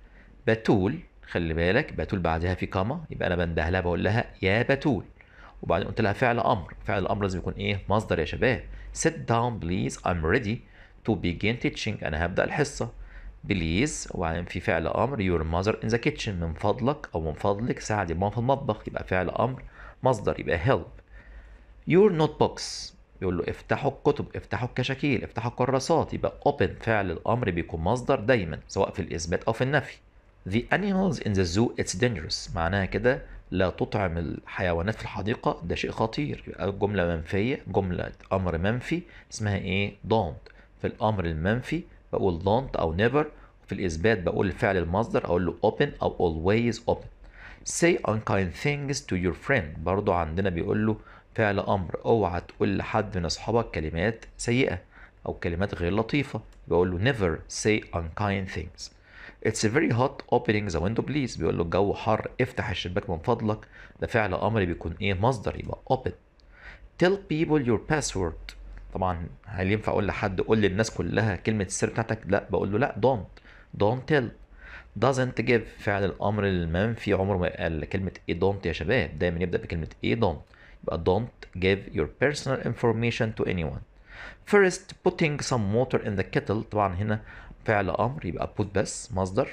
[SPEAKER 1] بتول خلي بالك بتول بعدها في كما يبقى انا بنده لها بقول لها يا بتول وبعدين قلت لها فعل امر فعل الامر لازم يكون ايه مصدر يا شباب sit down please I'm ready to begin teaching انا هبدا الحصه بليز وبعدين في فعل امر يور mother in ذا كيتشن من فضلك او من فضلك ساعدي ماما في المطبخ يبقى فعل امر مصدر يبقى هيلب يور نوت بوكس يقول له افتحوا الكتب افتحوا الكشاكيل افتحوا الكراسات يبقى open فعل الامر بيكون مصدر دايما سواء في الاثبات او في النفي The animals in the zoo it's dangerous معناها كده لا تطعم الحيوانات في الحديقة ده شيء خطير يبقى جملة منفية جملة أمر منفي اسمها إيه؟ don't في الأمر المنفي بقول don't أو never في الإثبات بقول الفعل المصدر أقول له open أو always open say unkind things to your friend برضو عندنا بيقول له فعل أمر أوعى تقول لحد من أصحابك كلمات سيئة أو كلمات غير لطيفة بقول له never say unkind things It's very hot opening the window please بيقول له الجو حر افتح الشباك من فضلك ده فعل امر بيكون ايه مصدر يبقى open tell people your password طبعا هل ينفع اقول لحد قول للناس كلها كلمه السر بتاعتك لا بقول له لا don't don't tell doesn't give فعل الامر المنفي عمره ما قال كلمه ايه don't يا شباب دايما يبدا بكلمه ايه don't يبقى don't give your personal information to anyone first putting some water in the kettle طبعا هنا فعل امر يبقى put بس مصدر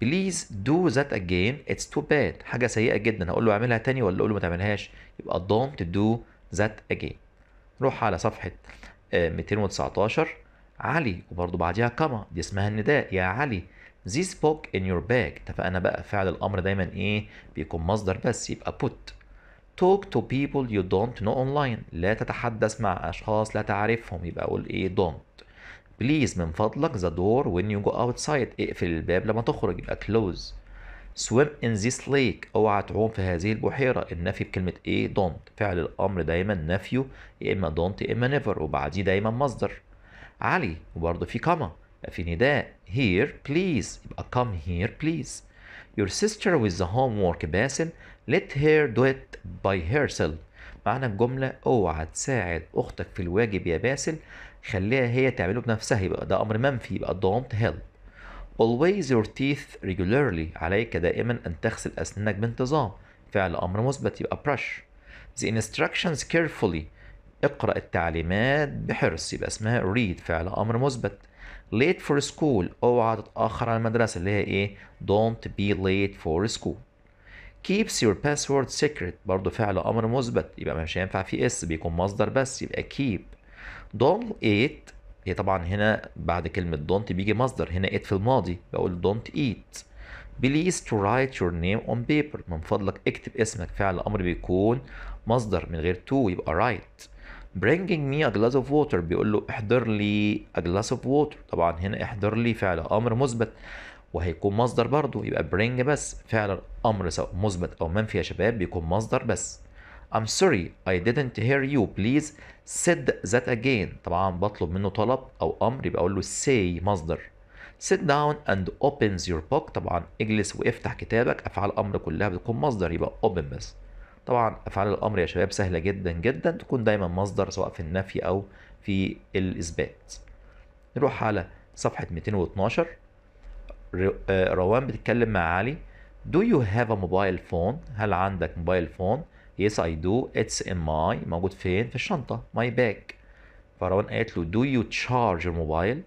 [SPEAKER 1] بليز دو ذات اجين اتس تو باد حاجه سيئه جدا هقول له اعملها تاني ولا اقول له ما تعملهاش يبقى don't do that again نروح على صفحه 219 آه، علي وبرده بعديها كما دي اسمها النداء يا علي this book in your bag اتفقنا بقى فعل الامر دايما ايه بيكون مصدر بس يبقى put talk to people you don't know online لا تتحدث مع اشخاص لا تعرفهم يبقى اقول ايه don't بليز من فضلك ذا دور وين يو جو اوتسايد اقفل الباب لما تخرج يبقى كلوز swim in this lake اوعى تعوم في هذه البحيره النفي بكلمه ايه دونت فعل الامر دايما نفيه يا اما دونت يا اما نيفر وبعديه دايما مصدر علي وبرضه في كما في نداء here please يبقى come here please your sister with the homework باسل let her do it by herself معنى الجملة اوعى تساعد اختك في الواجب يا باسل خليها هي تعمله بنفسها يبقى ده امر منفي يبقى don't help always your teeth regularly عليك دائما ان تغسل اسنانك بانتظام فعل امر مثبت يبقى brush the instructions carefully اقرا التعليمات بحرص يبقى اسمها read فعل امر مثبت late for school اوعى تتاخر على المدرسه اللي هي ايه don't be late for school keeps your password secret برضه فعل امر مثبت يبقى مش هينفع فيه اس بيكون مصدر بس يبقى keep don't eat هي طبعا هنا بعد كلمة don't بيجي مصدر هنا ات في الماضي بقول don't eat please to write your name on paper من فضلك اكتب اسمك فعل الأمر بيكون مصدر من غير to يبقى write bringing me a glass of water بيقول له احضر لي a glass of water طبعا هنا احضر لي فعل أمر مثبت وهيكون مصدر برضه يبقى bring بس فعل الأمر سواء مثبت أو منفي يا شباب بيكون مصدر بس I'm sorry I didn't hear you please said that again طبعا بطلب منه طلب او امر يبقى اقول له say مصدر sit down and opens your book طبعا اجلس وافتح كتابك افعال الامر كلها بتكون مصدر يبقى open بس طبعا افعال الامر يا شباب سهله جدا جدا تكون دايما مصدر سواء في النفي او في الاثبات نروح على صفحه 212 آه، روان بتتكلم مع علي Do you have a mobile phone؟ هل عندك موبايل فون؟ يس اي دو اتس in ماي موجود فين في الشنطه ماي bag. فروان قالت له Do you charge your mobile?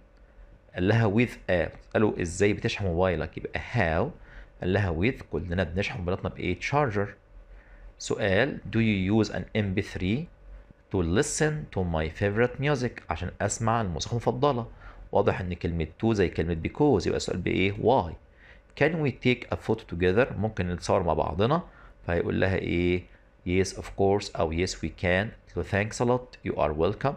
[SPEAKER 1] قال لها with اب قال له ازاي بتشحن موبايلك يبقى هاو قال لها ويز كلنا بنشحن موبايلاتنا بايه تشارجر سؤال do you use an mp3 to listen to my favorite music عشان اسمع الموسيقى المفضله واضح ان كلمه to زي كلمه because يبقى السؤال بايه why can we take a photo together ممكن نتصور مع بعضنا فهيقول لها ايه Yes, of course أو yes we can له thanks a lot you are welcome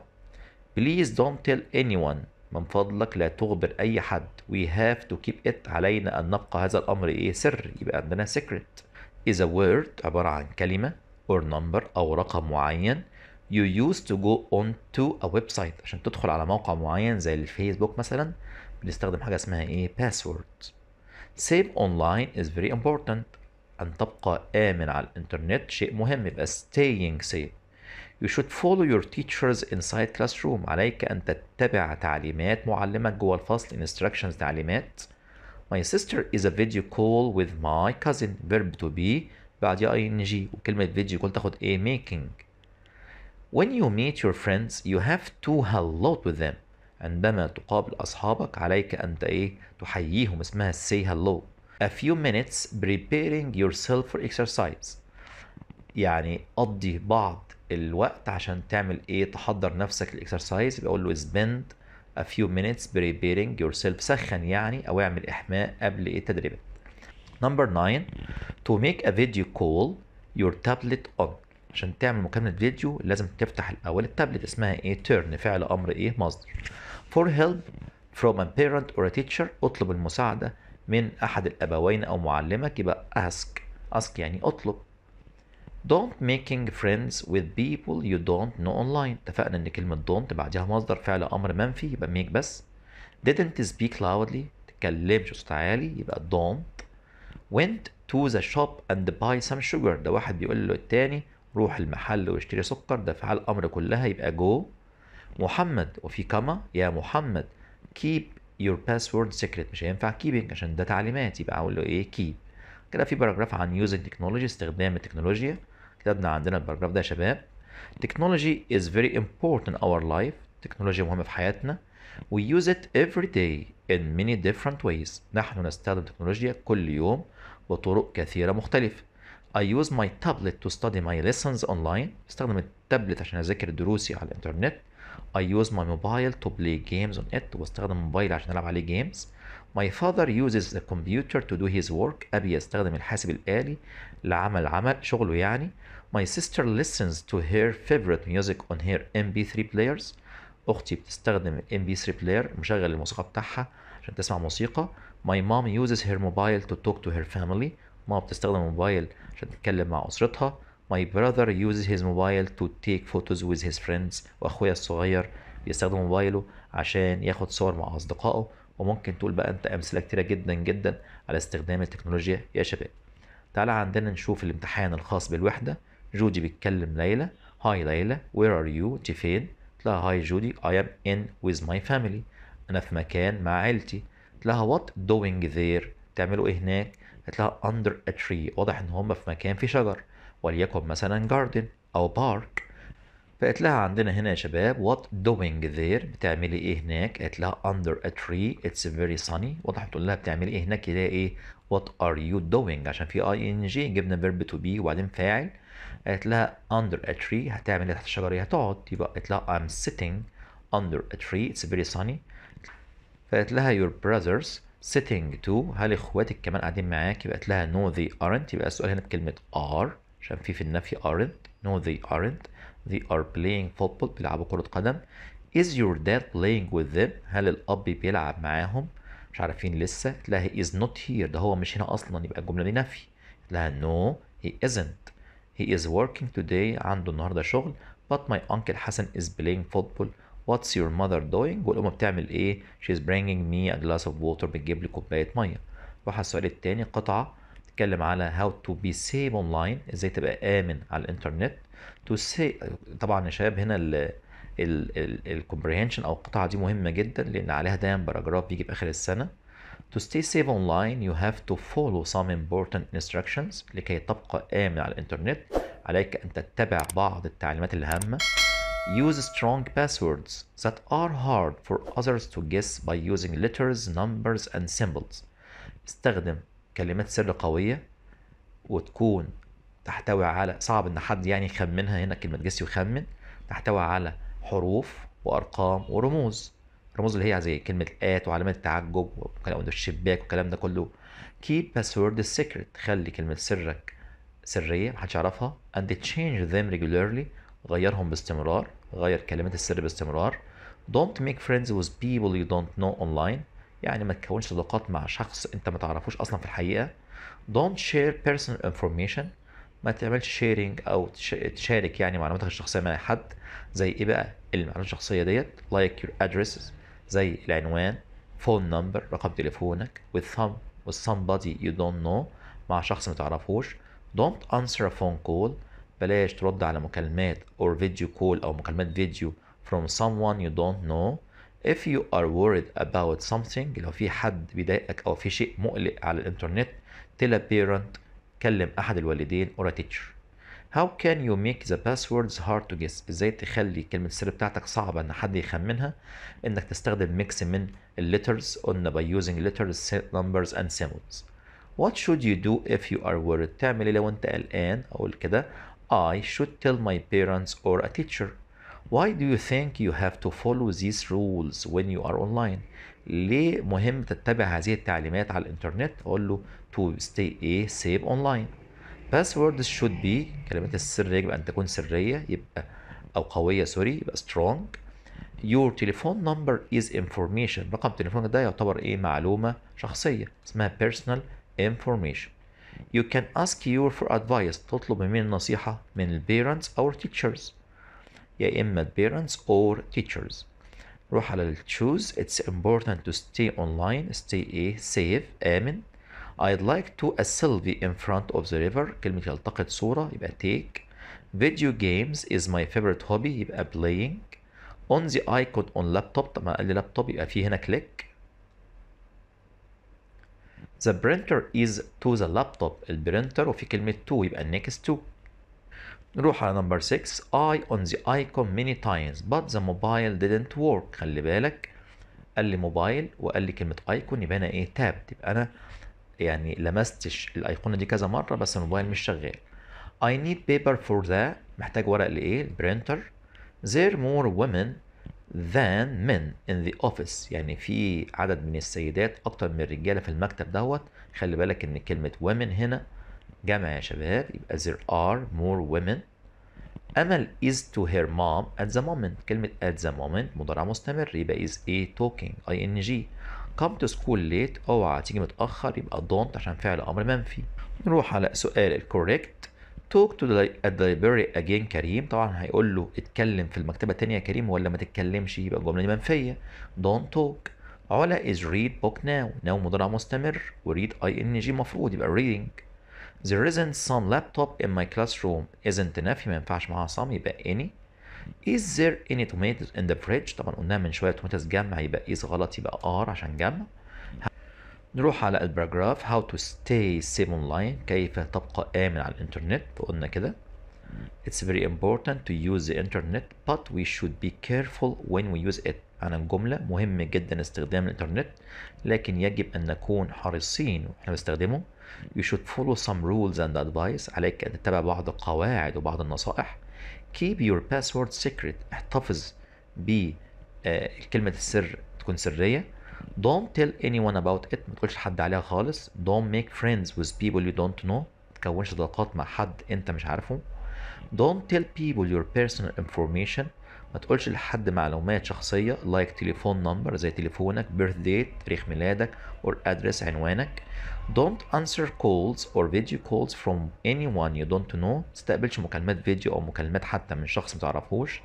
[SPEAKER 1] Please don't tell anyone من فضلك لا تخبر أي حد We have to keep it علينا أن نبقى هذا الأمر إيه سر يبقى عندنا secret is a word عبارة عن كلمة or number أو رقم معين you used to go on to a website عشان تدخل على موقع معين زي الفيسبوك مثلا بنستخدم حاجة اسمها ايه password save online is very important أن تبقى آمن على الإنترنت شيء مهم يبقى staying safe You should follow your teachers inside classroom عليك أن تتبع تعليمات معلمك جوه الفصل instructions تعليمات My sister is a video call with my cousin verb to be بعد ing وكلمة video كل تاخد a making When you meet your friends you have to hello to them عندما تقابل أصحابك عليك أن إيه تحييهم اسمها say hello a few minutes preparing yourself for exercise يعني قضي بعض الوقت عشان تعمل ايه تحضر نفسك للاكسرسايز اقول له spend a few minutes preparing yourself سخن يعني او اعمل احماء قبل ايه تدريبك number 9 to make a video call your tablet on عشان تعمل مكالمة فيديو لازم تفتح الأول التابلت اسمها إيه؟ turn فعل أمر إيه؟ مصدر. For help from a parent or a teacher اطلب المساعدة من أحد الأبوين أو معلمك يبقى ask ask يعني اطلب don't making friends with people you don't know online اتفقنا ان كلمة don't بعدها مصدر فعل امر منفي يبقى make بس didn't speak loudly تكلمش بصوت عالي يبقى don't went to the shop and buy some sugar ده واحد بيقول له التاني روح المحل واشتري سكر ده فعل امر كلها يبقى go محمد وفي كما يا محمد keep your password secret مش هينفع keeping عشان ده تعليمات يبقى اقول له ايه keep كده في باراجراف عن using technology استخدام التكنولوجيا كتبنا عندنا الباراجراف ده يا شباب technology is very important in our life تكنولوجيا مهمة في حياتنا we use it every day in many different ways نحن نستخدم التكنولوجيا كل يوم بطرق كثيرة مختلفة I use my tablet to study my lessons online استخدم التابلت عشان اذاكر دروسي على الانترنت I use my mobile to play games on it واستخدم موبايل عشان العب عليه games. My father uses the computer to do his work أبي يستخدم الحاسب الآلي لعمل عمل شغله يعني My sister listens to her favorite music on her MP3 players أختي بتستخدم MP3 player مشغل الموسيقى بتاعها عشان تسمع موسيقى My mom uses her mobile to talk to her family ما بتستخدم الموبايل عشان تتكلم مع أسرتها My brother uses his mobile to take photos with his friends وأخويا الصغير بيستخدم موبايله عشان ياخد صور مع أصدقائه وممكن تقول بقى أنت أمثلة كتيرة جدا جدا على استخدام التكنولوجيا يا شباب تعالى عندنا نشوف الامتحان الخاص بالوحدة جودي بيتكلم ليلى هاي ليلى وير ار يو انت فين لها هاي جودي I am in with my family أنا في مكان مع عيلتي لها what doing there تعملوا إيه هناك هتلاقيها under a tree واضح إن هم في مكان في شجر وليكن مثلا جاردن او بارك فقالت لها عندنا هنا يا شباب وات دوينج ذير بتعملي ايه هناك قالت لها اندر ا تري اتس فيري sunny واضح بتقول لها بتعملي ايه هناك كده ايه وات ار يو دوينج عشان في اي ان جي جبنا فيرب تو بي وبعدين فاعل قالت لها اندر ا تري هتعمل ايه تحت الشجره هتقعد يبقى قالت لها I'm sitting under a tree it's very sunny فقالت لها your brothers sitting too هل اخواتك كمان قاعدين معاك يبقى قالت لها no they aren't يبقى السؤال هنا بكلمه are عشان في في النفي aren't no they aren't they are playing football بيلعبوا كرة قدم is your dad playing with them هل الأب بيلعب معاهم مش عارفين لسه تلاقي he is not here ده هو مش هنا أصلا يبقى الجملة دي نفي تلاقي no he isn't he is working today عنده النهاردة شغل but my uncle حسن is playing football what's your mother doing والأم بتعمل إيه she is bringing me a glass of water بتجيب لي كوباية مية روح على السؤال التاني قطعة بتتكلم على how to be safe online ازاي تبقى امن على الانترنت تو سي طبعا يا شباب هنا الكومبريهنشن او القطعه دي مهمه جدا لان عليها دايما باراجراف بيجي في اخر السنه To stay safe online you have to follow some important instructions لكي تبقى آمن على الإنترنت عليك أن تتبع بعض التعليمات الهامة Use strong passwords that are hard for others to guess by using letters, numbers and symbols استخدم كلمات سر قوية وتكون تحتوي على صعب ان حد يعني يخمنها هنا كلمة جس يخمن تحتوي على حروف وارقام ورموز الرموز اللي هي زي كلمة آت وعلامات التعجب وكلام الشباك والكلام ده كله keep password secret خلي كلمة سرك سرية محدش يعرفها and change them regularly غيرهم باستمرار غير كلمات السر باستمرار don't make friends with people you don't know online يعني ما تكونش صداقات مع شخص انت ما تعرفوش اصلا في الحقيقه don't share personal information ما تعملش شيرنج او تشارك يعني معلوماتك الشخصيه مع حد زي ايه بقى المعلومات الشخصيه ديت like your addresses زي العنوان phone number رقم تليفونك with some with somebody you don't know مع شخص ما تعرفوش don't answer a phone call بلاش ترد على مكالمات or video call او مكالمات فيديو from someone you don't know if you are worried about something لو في حد بيضايقك او في شيء مقلق على الانترنت tell a parent كلم احد الوالدين or a teacher how can you make the passwords hard to guess ازاي تخلي كلمة السر بتاعتك صعبة ان حد يخمنها انك تستخدم ميكس من الليترز قلنا by using letters numbers and symbols what should you do if you are worried تعمل ايه لو انت قلقان او كده I should tell my parents or a teacher why do you think you have to follow these rules when you are online ليه مهم تتبع هذه التعليمات على الانترنت اقول له to stay a safe online passwords should be كلمات السر يجب ان تكون سريه يبقى او قويه سوري يبقى strong your telephone number is information رقم تليفونك ده يعتبر ايه معلومه شخصيه اسمها personal information you can ask your for advice تطلب من النصيحة من parents او teachers إما parents or teachers نروح على choose it's important to stay online stay ايه safe آمن I'd like to a selfie in front of the river كلمة يلتقط صورة يبقى take video games is my favorite hobby يبقى playing on the icon on laptop طب ما قال لي laptop يبقى في هنا click the printer is to the laptop البرنتر وفي كلمة to يبقى next to نروح على نمبر 6 I on the icon many times but the mobile didn't work خلي بالك قال لي موبايل وقال لي كلمة ايكون يبقى انا ايه تاب يبقى انا يعني لمستش الايقونة دي كذا مرة بس الموبايل مش شغال I need paper for that محتاج ورق لايه البرينتر There more women than men in the office يعني في عدد من السيدات اكتر من الرجاله في المكتب دوت خلي بالك ان كلمه women هنا جمع يا شباب يبقى there are more women أمل is to her mom at the moment كلمة at the moment مضارع مستمر يبقى is a talking ing come to school late اوعى تيجي متأخر يبقى don't عشان فعل أمر منفي نروح على سؤال الكوريكت talk to the, at the library again كريم طبعا هيقول له اتكلم في المكتبة التانية يا كريم ولا ما تتكلمش يبقى الجملة دي منفية don't talk علا is read book now now مضارع مستمر و read ing مفروض يبقى reading There isn't some laptop in my classroom isn't نفي ما ينفعش معاها some يبقى any Is there any tomatoes in the fridge طبعا قلناها من شوية tomatoes جمع يبقى is غلط يبقى are عشان جمع نروح على الباراجراف how to stay safe online كيف تبقى آمن على الإنترنت فقلنا كده It's very important to use the internet but we should be careful when we use it عن الجملة مهم جدا استخدام الإنترنت لكن يجب أن نكون حريصين وإحنا بنستخدمه you should follow some rules and advice عليك أن تتبع بعض القواعد وبعض النصائح keep your password secret احتفظ ب كلمة السر تكون سرية don't tell anyone about it ما تقولش لحد عليها خالص don't make friends with people you don't know ما تكونش صداقات مع حد انت مش عارفه don't tell people your personal information ما تقولش لحد معلومات شخصية لايك تليفون نمبر زي تليفونك بيرث ديت تاريخ ميلادك or address عنوانك don't answer calls or video calls from anyone you don't know ما تستقبلش مكالمات فيديو أو مكالمات حتى من شخص متعرفوش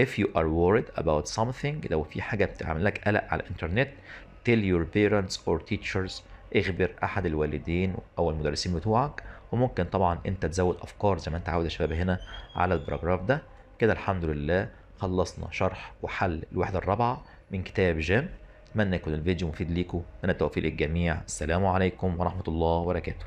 [SPEAKER 1] if you are worried about something لو في حاجة بتعمل لك قلق على الإنترنت tell your parents or teachers اخبر أحد الوالدين أو المدرسين بتوعك وممكن طبعا أنت تزود أفكار زي ما أنت عاوز يا شباب هنا على البراجراف ده كده الحمد لله خلصنا شرح وحل الوحدة الرابعة من كتاب جيم أتمنى يكون الفيديو مفيد ليكم من التوفيق للجميع السلام عليكم ورحمة الله وبركاته